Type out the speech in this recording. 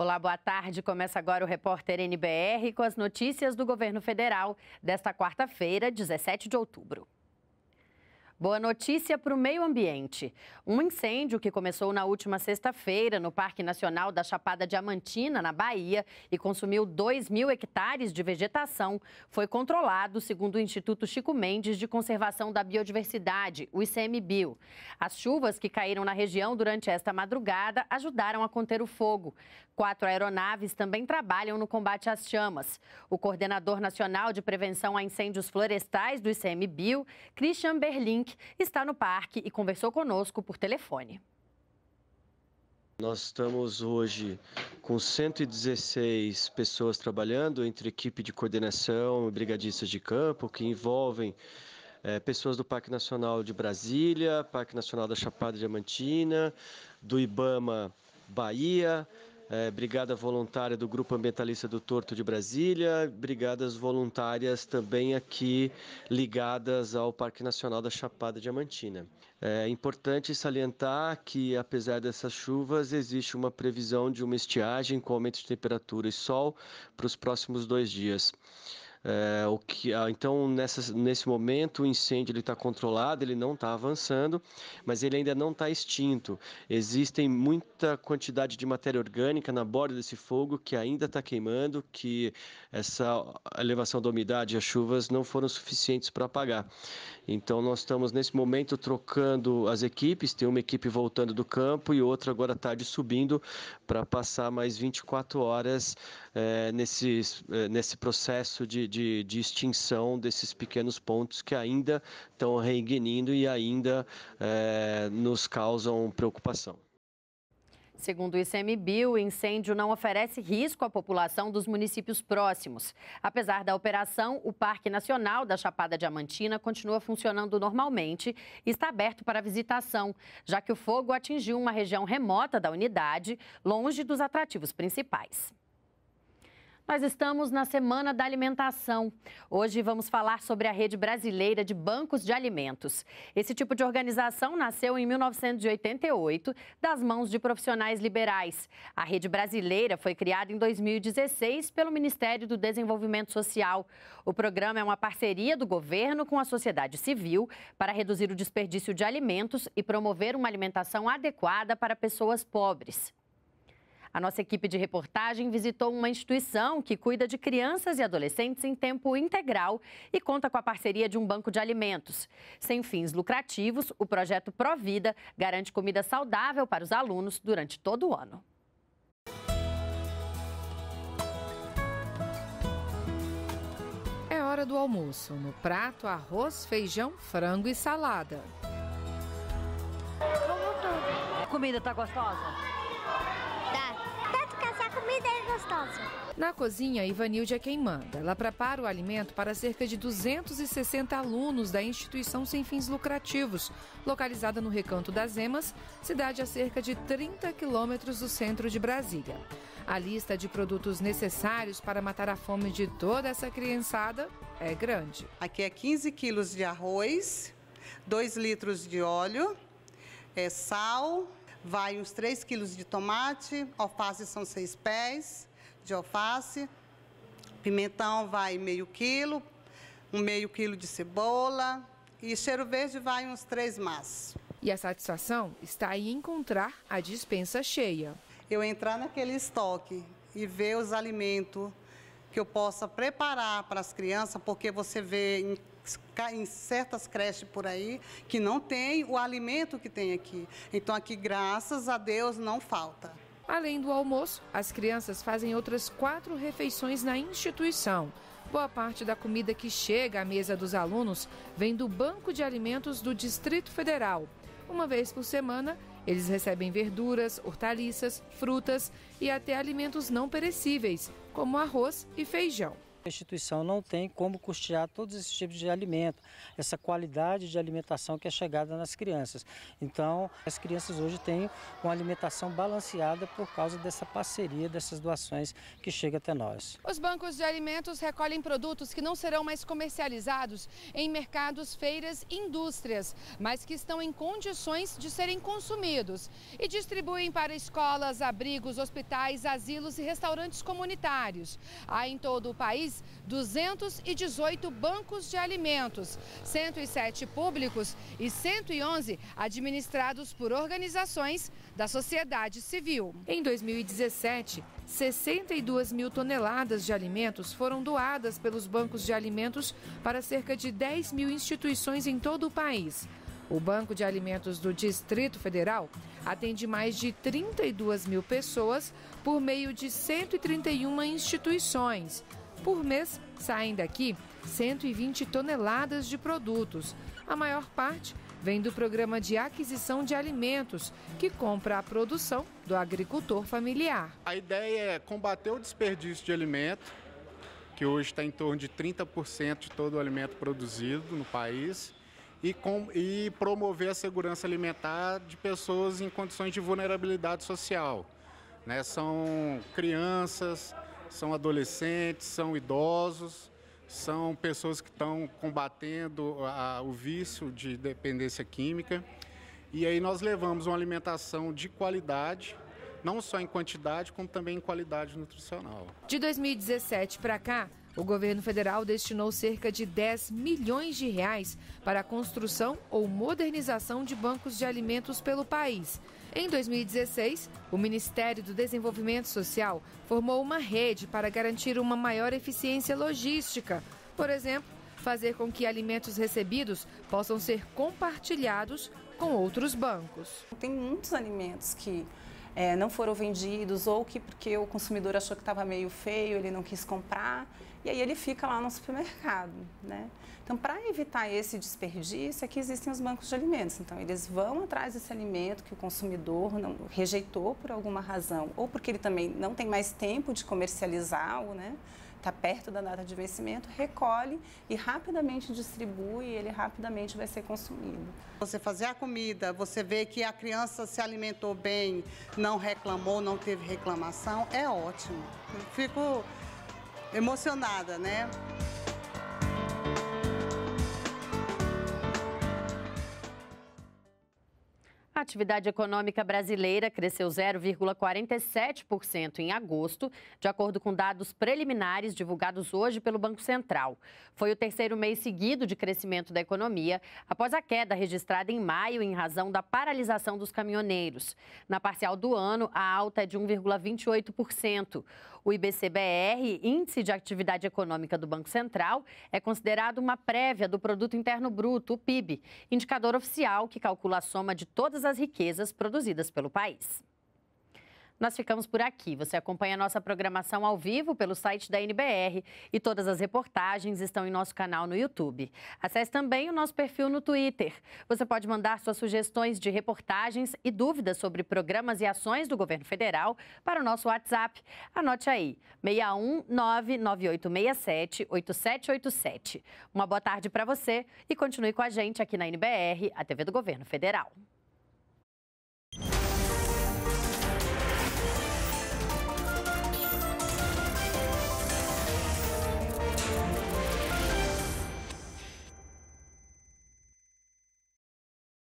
Olá, boa tarde. Começa agora o repórter NBR com as notícias do governo federal desta quarta-feira, 17 de outubro. Boa notícia para o meio ambiente. Um incêndio que começou na última sexta-feira no Parque Nacional da Chapada Diamantina, na Bahia, e consumiu 2 mil hectares de vegetação, foi controlado, segundo o Instituto Chico Mendes de Conservação da Biodiversidade, o ICMBio. As chuvas que caíram na região durante esta madrugada ajudaram a conter o fogo. Quatro aeronaves também trabalham no combate às chamas. O coordenador nacional de prevenção a incêndios florestais do ICMBio, Christian Berlin, está no parque e conversou conosco por telefone. Nós estamos hoje com 116 pessoas trabalhando, entre equipe de coordenação e brigadistas de campo, que envolvem é, pessoas do Parque Nacional de Brasília, Parque Nacional da Chapada Diamantina, do Ibama Bahia, é, Brigada Voluntária do Grupo Ambientalista do Torto de Brasília, brigadas voluntárias também aqui ligadas ao Parque Nacional da Chapada Diamantina. É importante salientar que, apesar dessas chuvas, existe uma previsão de uma estiagem com aumento de temperatura e sol para os próximos dois dias. É, o que, ah, então, nessa, nesse momento, o incêndio está controlado, ele não está avançando, mas ele ainda não está extinto. Existem muita quantidade de matéria orgânica na borda desse fogo que ainda está queimando, que essa elevação da umidade e as chuvas não foram suficientes para apagar. Então nós estamos nesse momento trocando as equipes, tem uma equipe voltando do campo e outra agora tarde subindo para passar mais 24 horas é, eh, nesse, é, eh, nesse processo de, de, de, extinção desses pequenos pontos que ainda estão reguinindo e ainda é, nos causam preocupação. Segundo o ICMBio, o incêndio não oferece risco à população dos municípios próximos. Apesar da operação, o Parque Nacional da Chapada Diamantina continua funcionando normalmente e está aberto para visitação, já que o fogo atingiu uma região remota da unidade, longe dos atrativos principais. Nós estamos na Semana da Alimentação. Hoje vamos falar sobre a rede brasileira de bancos de alimentos. Esse tipo de organização nasceu em 1988 das mãos de profissionais liberais. A rede brasileira foi criada em 2016 pelo Ministério do Desenvolvimento Social. O programa é uma parceria do governo com a sociedade civil para reduzir o desperdício de alimentos e promover uma alimentação adequada para pessoas pobres. A nossa equipe de reportagem visitou uma instituição que cuida de crianças e adolescentes em tempo integral e conta com a parceria de um banco de alimentos. Sem fins lucrativos, o projeto Provida garante comida saudável para os alunos durante todo o ano. É hora do almoço. No prato, arroz, feijão, frango e salada. Como tudo. A comida está gostosa? Na cozinha, Ivanilde é quem manda. Ela prepara o alimento para cerca de 260 alunos da instituição sem fins lucrativos, localizada no Recanto das Emas, cidade a cerca de 30 quilômetros do centro de Brasília. A lista de produtos necessários para matar a fome de toda essa criançada é grande. Aqui é 15 quilos de arroz, 2 litros de óleo, é sal, vai uns 3 quilos de tomate, alface são seis pés, de alface. Pimentão vai meio quilo, um meio quilo de cebola e cheiro verde vai uns três maços. E a satisfação está em encontrar a dispensa cheia. Eu entrar naquele estoque e ver os alimentos que eu possa preparar para as crianças, porque você vê em, em, certas creches por aí que não tem o alimento que tem aqui. Então aqui, graças a Deus, não falta. Além do almoço, as crianças fazem outras quatro refeições na instituição. Boa parte da comida que chega à mesa dos alunos vem do Banco de Alimentos do Distrito Federal. Uma vez por semana, eles recebem verduras, hortaliças, frutas e até alimentos não perecíveis, como arroz e feijão que a instituição não tem como custear todos esses tipos de alimento, essa qualidade de alimentação que é chegada nas crianças. Então, as crianças hoje têm uma alimentação balanceada por causa dessa parceria, dessas doações que chegam até nós. Os bancos de alimentos recolhem produtos que não serão mais comercializados em mercados, feiras e indústrias, mas que estão em condições de serem consumidos e distribuem para escolas, abrigos, hospitais, asilos e restaurantes comunitários. Há em todo o país 218 bancos de alimentos, 107 públicos e 111 administrados por organizações da sociedade civil. Em 2017, 62 mil toneladas de alimentos foram doadas pelos bancos de alimentos para cerca de 10 mil instituições em todo o país. O Banco de Alimentos do Distrito Federal atende mais de 32 mil pessoas por meio de 131 instituições. Por mês, saem daqui 120 toneladas de produtos. A maior parte vem do programa de aquisição de alimentos, que compra a produção do agricultor familiar. A ideia é combater o desperdício de alimento, que hoje está em torno de 30% de todo o alimento produzido no país, e, com, e promover a segurança alimentar de pessoas em condições de vulnerabilidade social. Né? São crianças são adolescentes, são idosos, são pessoas que estão combatendo a, o vício de dependência química. E aí nós levamos uma alimentação de qualidade, não só em quantidade, como também em qualidade nutricional. De 2017 para cá, o governo federal destinou cerca de 10 milhões de reais para a construção ou modernização de bancos de alimentos pelo país. Em 2016, o Ministério do Desenvolvimento Social formou uma rede para garantir uma maior eficiência logística. Por exemplo, fazer com que alimentos recebidos possam ser compartilhados com outros bancos. Tem muitos alimentos que é, não foram vendidos ou que porque o consumidor achou que estava meio feio, ele não quis comprar e aí ele fica lá no supermercado, né? Então, para evitar esse desperdício, é que existem os bancos de alimentos. Então, eles vão atrás desse alimento que o consumidor não, rejeitou por alguma razão ou porque ele também não tem mais tempo de comercializar, né? está perto da data de vencimento, recolhe e rapidamente distribui, e ele rapidamente vai ser consumido. Você fazer a comida, você vê que a criança se alimentou bem, não reclamou, não teve reclamação, é ótimo. Eu fico emocionada, né? atividade econômica brasileira cresceu 0,47% em agosto, de acordo com dados preliminares divulgados hoje pelo Banco Central. Foi o terceiro mês seguido de crescimento da economia, após a queda registrada em maio em razão da paralisação dos caminhoneiros. Na parcial do ano, a alta é de 1,28%. O IBCBR, Índice de Atividade Econômica do Banco Central, é considerado uma prévia do Produto Interno Bruto, o PIB, indicador oficial que calcula a soma de todas as riquezas produzidas pelo país. Nós ficamos por aqui. Você acompanha nossa programação ao vivo pelo site da NBR e todas as reportagens estão em nosso canal no YouTube. Acesse também o nosso perfil no Twitter. Você pode mandar suas sugestões de reportagens e dúvidas sobre programas e ações do governo federal para o nosso WhatsApp. Anote aí: 61998678787. Uma boa tarde para você e continue com a gente aqui na NBR, a TV do Governo Federal.